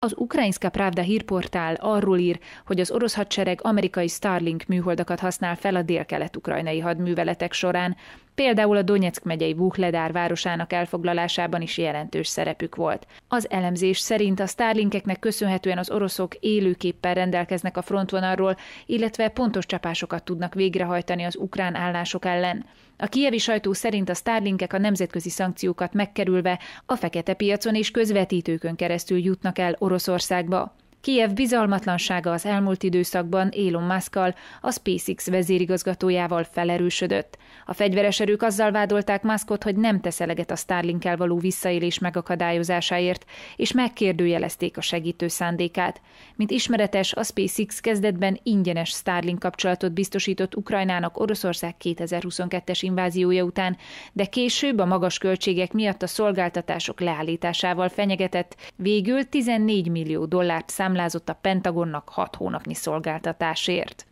Az ukrajnszka Pravda hírportál arról ír, hogy az orosz hadsereg amerikai Starlink műholdakat használ fel a dél-kelet-ukrajnai hadműveletek során, Például a Donetsk megyei Vuhledár városának elfoglalásában is jelentős szerepük volt. Az elemzés szerint a Starlinkeknek köszönhetően az oroszok élőképpen rendelkeznek a frontvonalról, illetve pontos csapásokat tudnak végrehajtani az ukrán állások ellen. A kievi sajtó szerint a Starlinkek a nemzetközi szankciókat megkerülve a fekete piacon és közvetítőkön keresztül jutnak el Oroszországba. Kiev bizalmatlansága az elmúlt időszakban Elon Muskkal, a SpaceX vezérigazgatójával felerősödött. A fegyveres erők azzal vádolták Muskot, hogy nem tesz eleget a starlink való visszaélés megakadályozásáért, és megkérdőjelezték a segítő szándékát. Mint ismeretes, a SpaceX kezdetben ingyenes Starlink kapcsolatot biztosított Ukrajnának Oroszország 2022-es inváziója után, de később a magas költségek miatt a szolgáltatások leállításával fenyegetett, végül 14 millió dollárt szám számlázott a Pentagonnak hat hónapnyi szolgáltatásért.